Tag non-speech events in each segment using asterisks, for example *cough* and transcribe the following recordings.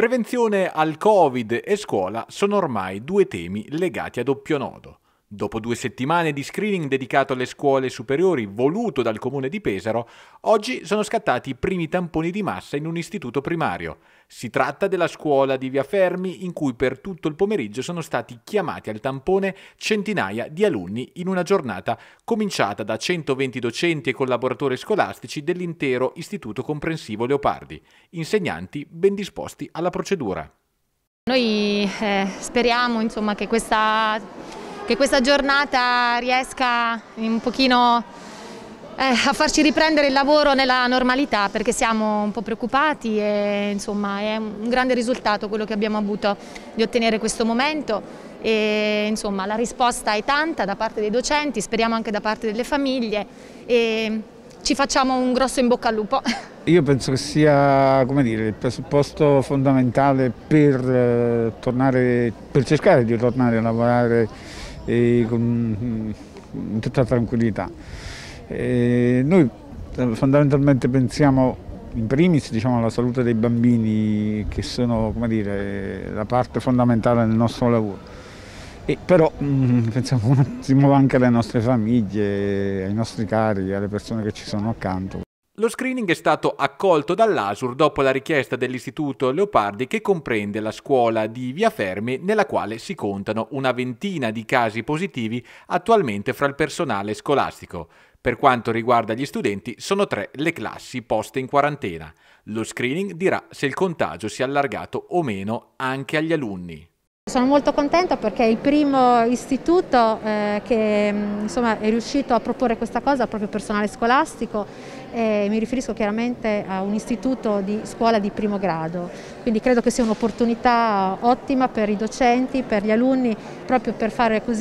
Prevenzione al Covid e scuola sono ormai due temi legati a doppio nodo. Dopo due settimane di screening dedicato alle scuole superiori voluto dal comune di Pesaro, oggi sono scattati i primi tamponi di massa in un istituto primario. Si tratta della scuola di Via Fermi in cui per tutto il pomeriggio sono stati chiamati al tampone centinaia di alunni in una giornata cominciata da 120 docenti e collaboratori scolastici dell'intero istituto comprensivo Leopardi, insegnanti ben disposti alla procedura. Noi eh, speriamo insomma, che questa che questa giornata riesca un pochino eh, a farci riprendere il lavoro nella normalità perché siamo un po' preoccupati e insomma è un grande risultato quello che abbiamo avuto di ottenere questo momento e insomma la risposta è tanta da parte dei docenti, speriamo anche da parte delle famiglie e ci facciamo un grosso in bocca al lupo. *laughs* Io penso che sia come dire, il presupposto fondamentale per, eh, tornare, per cercare di tornare a lavorare e con mm, tutta tranquillità. E noi eh, fondamentalmente pensiamo in primis diciamo, alla salute dei bambini che sono dire, la parte fondamentale del nostro lavoro. E però mm, pensiamo un attimo anche alle nostre famiglie, ai nostri cari, alle persone che ci sono accanto. Lo screening è stato accolto dall'ASUR dopo la richiesta dell'Istituto Leopardi che comprende la scuola di Via Fermi nella quale si contano una ventina di casi positivi attualmente fra il personale scolastico. Per quanto riguarda gli studenti sono tre le classi poste in quarantena. Lo screening dirà se il contagio si è allargato o meno anche agli alunni. Sono molto contenta perché è il primo istituto eh, che mm, insomma, è riuscito a proporre questa cosa al proprio personale scolastico e mi riferisco chiaramente a un istituto di scuola di primo grado, quindi credo che sia un'opportunità ottima per i docenti, per gli alunni, proprio per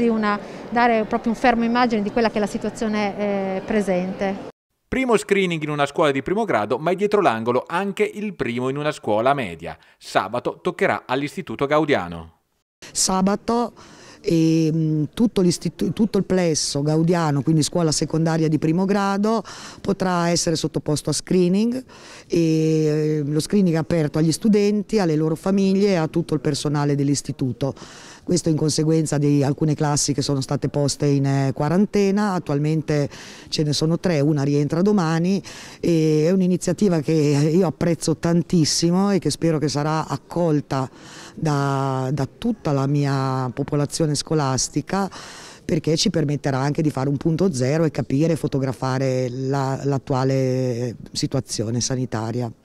una, dare proprio un fermo immagine di quella che è la situazione eh, presente. Primo screening in una scuola di primo grado, ma è dietro l'angolo anche il primo in una scuola media. Sabato toccherà all'Istituto Gaudiano sabato e mm, tutto, tutto, il plesso gaudiano, quindi scuola secondaria di primo grado, potrà essere sottoposto a screening e eh, lo screening è aperto agli studenti, alle loro famiglie e a tutto il personale dell'istituto questo in conseguenza di alcune classi che sono state poste in eh, quarantena, attualmente ce ne sono tre, una rientra domani, è un'iniziativa che io apprezzo tantissimo e che spero che sarà accolta da, da tutta la mia popolazione scolastica perché ci permetterà anche di fare un punto zero e capire e fotografare l'attuale situazione sanitaria.